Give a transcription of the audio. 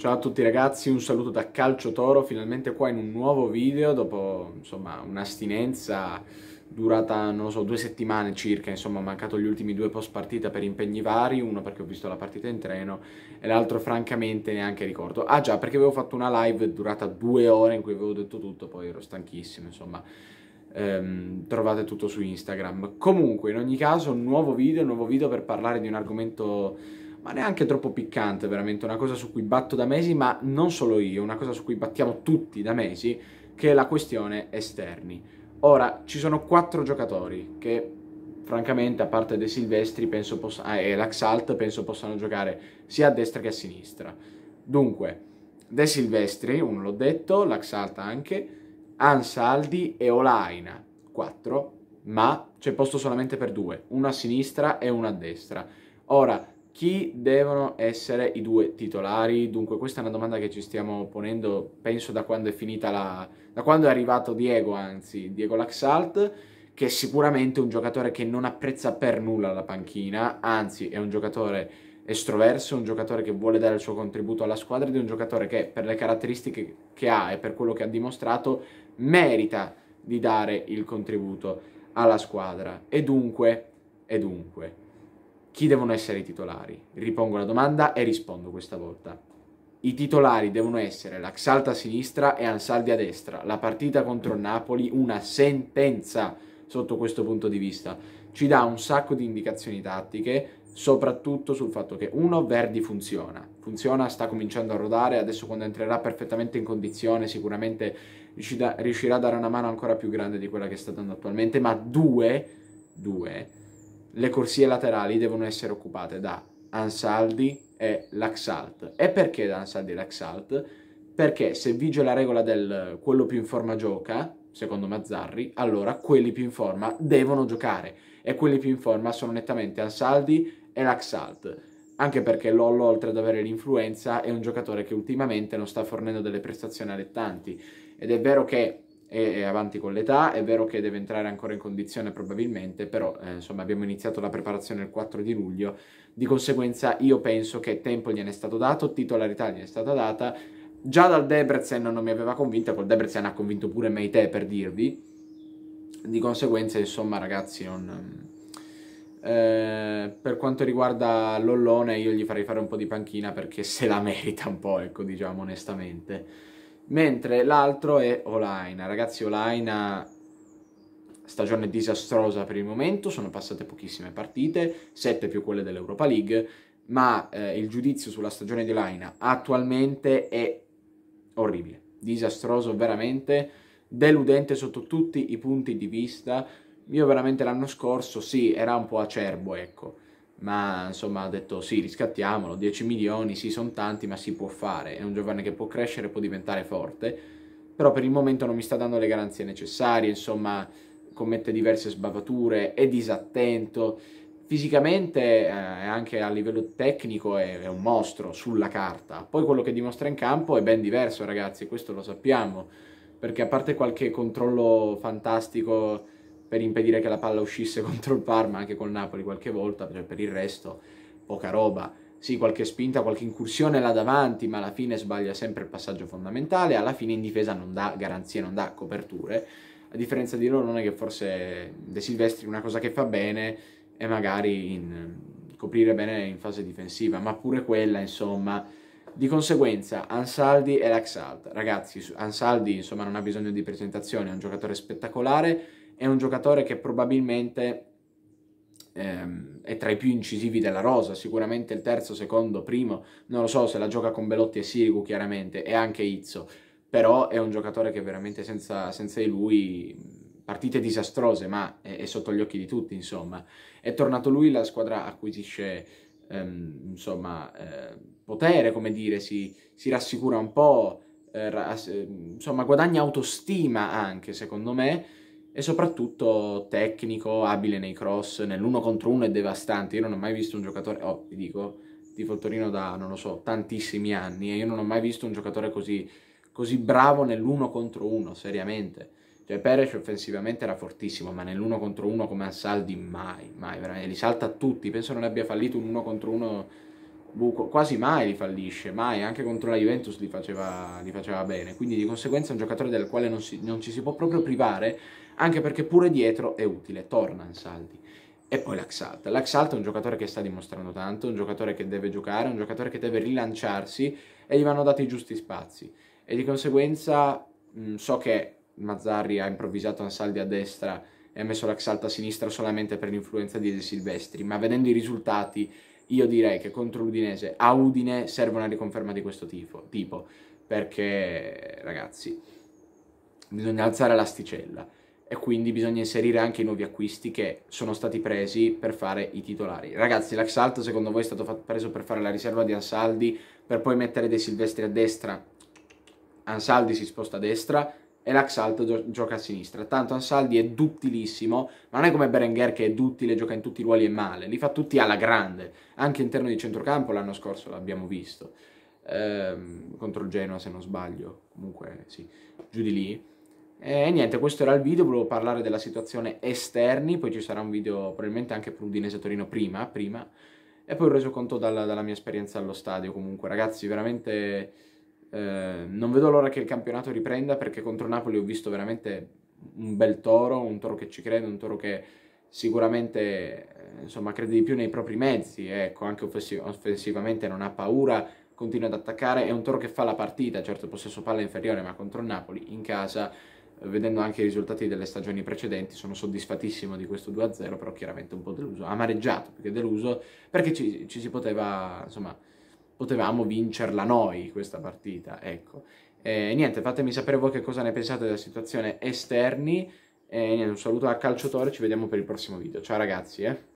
Ciao a tutti ragazzi, un saluto da Calcio Toro, finalmente qua in un nuovo video dopo insomma un'astinenza durata non lo so due settimane circa, insomma ho mancato gli ultimi due post partita per impegni vari, uno perché ho visto la partita in treno e l'altro francamente neanche ricordo. Ah già, perché avevo fatto una live durata due ore in cui avevo detto tutto, poi ero stanchissimo insomma. Ehm, trovate tutto su Instagram. Comunque, in ogni caso, nuovo video, nuovo video per parlare di un argomento ma neanche troppo piccante, veramente una cosa su cui batto da mesi, ma non solo io, una cosa su cui battiamo tutti da mesi, che è la questione esterni. Ora, ci sono quattro giocatori che francamente, a parte De Silvestri possa, ah, e l'Axalt, penso possano giocare sia a destra che a sinistra. Dunque, De Silvestri, uno l'ho detto, l'Axalt anche, Ansaldi e Olaina, quattro, ma c'è posto solamente per due, uno a sinistra e uno a destra. Ora, chi devono essere i due titolari? Dunque, questa è una domanda che ci stiamo ponendo, penso, da quando è finita la... da quando è arrivato Diego, anzi, Diego Laxalt, che è sicuramente un giocatore che non apprezza per nulla la panchina, anzi, è un giocatore estroverso, un giocatore che vuole dare il suo contributo alla squadra ed è un giocatore che, per le caratteristiche che ha e per quello che ha dimostrato, merita di dare il contributo alla squadra. E dunque, e dunque chi devono essere i titolari? Ripongo la domanda e rispondo questa volta. I titolari devono essere l'Axalta a sinistra e Ansaldi a destra. La partita contro Napoli, una sentenza sotto questo punto di vista. Ci dà un sacco di indicazioni tattiche, soprattutto sul fatto che uno, Verdi funziona. Funziona, sta cominciando a rodare, adesso quando entrerà perfettamente in condizione sicuramente riuscirà a dare una mano ancora più grande di quella che sta dando attualmente, ma due, due le corsie laterali devono essere occupate da Ansaldi e Laxalt. E perché da Ansaldi e Laxalt? Perché se vige la regola del quello più in forma gioca, secondo Mazzarri, allora quelli più in forma devono giocare e quelli più in forma sono nettamente Ansaldi e Laxalt. Anche perché Lollo, oltre ad avere l'influenza, è un giocatore che ultimamente non sta fornendo delle prestazioni allettanti. Ed è vero che è, avanti con l'età, è vero che deve entrare ancora in condizione probabilmente, però eh, insomma abbiamo iniziato la preparazione il 4 di luglio, di conseguenza io penso che tempo gliene è stato dato, titolarità gliene è stata data, già dal Debrecen non mi aveva convinto, col Debrecen ha convinto pure Meite per dirvi, di conseguenza insomma ragazzi non... Eh, per quanto riguarda l'ollone io gli farei fare un po' di panchina perché se la merita un po', ecco diciamo onestamente mentre l'altro è Olaina. Ragazzi, Olaina stagione disastrosa per il momento, sono passate pochissime partite, 7 più quelle dell'Europa League, ma eh, il giudizio sulla stagione di Olaina attualmente è orribile, disastroso veramente, deludente sotto tutti i punti di vista. Io veramente l'anno scorso sì, era un po' acerbo, ecco ma insomma ha detto sì, riscattiamolo, 10 milioni, sì, sono tanti, ma si può fare, è un giovane che può crescere, può diventare forte, però per il momento non mi sta dando le garanzie necessarie, insomma commette diverse sbavature, è disattento, fisicamente e eh, anche a livello tecnico è, è un mostro sulla carta, poi quello che dimostra in campo è ben diverso ragazzi, questo lo sappiamo, perché a parte qualche controllo fantastico per impedire che la palla uscisse contro il Parma, anche col Napoli qualche volta, per, per il resto poca roba. Sì, qualche spinta, qualche incursione là davanti, ma alla fine sbaglia sempre il passaggio fondamentale, alla fine in difesa non dà garanzie, non dà coperture. A differenza di loro non è che forse De Silvestri una cosa che fa bene è magari in, coprire bene in fase difensiva, ma pure quella, insomma, di conseguenza, Ansaldi e l'Axalt. Ragazzi, Ansaldi, insomma, non ha bisogno di presentazione, è un giocatore spettacolare, è un giocatore che probabilmente ehm, è tra i più incisivi della rosa, sicuramente il terzo, secondo, primo, non lo so se la gioca con Belotti e Sirigu chiaramente, e anche Izzo, però è un giocatore che veramente senza, senza di lui partite disastrose, ma è, è, sotto gli occhi di tutti, insomma. È tornato lui, la squadra acquisisce, ehm, insomma, eh, potere, come dire, si, si rassicura un po', eh, rass ehm, insomma, guadagna autostima anche, secondo me, e soprattutto tecnico, abile nei cross, nell'uno contro uno è devastante. Io non ho mai visto un giocatore, oh, ti dico, tifo Torino da, non lo so, tantissimi anni e io non ho mai visto un giocatore così, così bravo nell'uno contro uno, seriamente. Cioè Perez offensivamente era fortissimo, ma nell'uno contro uno come Ansaldi mai, mai, veramente. Li salta tutti, penso non abbia fallito un uno contro uno Buh, quasi mai li fallisce, mai, anche contro la Juventus li faceva, li faceva bene, quindi di conseguenza è un giocatore del quale non, si, non, ci si può proprio privare, anche perché pure dietro è utile, torna Ansaldi. E poi l'Axalt. L'Axalt è un giocatore che sta dimostrando tanto, un giocatore che deve giocare, un giocatore che deve rilanciarsi e gli vanno dati i giusti spazi. E di conseguenza mh, so che Mazzarri ha improvvisato Ansaldi a destra e ha messo l'Axalt a sinistra solamente per l'influenza di De Silvestri, ma vedendo i risultati io direi che contro l'Udinese a Udine serve una riconferma di questo tifo, tipo, perché ragazzi bisogna alzare l'asticella e quindi bisogna inserire anche i nuovi acquisti che sono stati presi per fare i titolari. Ragazzi, l'Axalt secondo voi è stato preso per fare la riserva di Ansaldi per poi mettere dei Silvestri a destra? Ansaldi si sposta a destra, e l'Axalt gio- gioca a sinistra. Tanto Ansaldi è duttilissimo, ma non è come Berenguer che è duttile, gioca in tutti i ruoli e male, li fa tutti alla grande, anche interno di centrocampo l'anno scorso l'abbiamo visto, ehm, contro il Genoa se non sbaglio, comunque sì, giù di lì. E niente, questo era il video, volevo parlare della situazione esterni, poi ci sarà un video probabilmente anche per Udinese Torino prima, prima, e poi ho reso conto dalla, dalla mia esperienza allo stadio comunque, ragazzi, veramente eh, non vedo l'ora che il campionato riprenda perché contro Napoli ho visto veramente un bel toro, un toro che ci crede, un toro che sicuramente eh, insomma, crede di più nei propri mezzi, ecco, anche offensivamente non ha paura, continua ad attaccare, è un toro che fa la partita, certo il possesso palla è inferiore, ma contro il Napoli in casa, vedendo anche i risultati delle stagioni precedenti, sono soddisfatissimo di questo 2-0, però chiaramente un po' deluso, amareggiato più che deluso, perché ci, ci si poteva, insomma, potevamo vincerla noi questa partita, ecco. Eh, niente, fatemi sapere voi che cosa ne pensate della situazione esterni. e niente, un saluto a Calciatore, ci vediamo per il prossimo video. Ciao ragazzi, eh.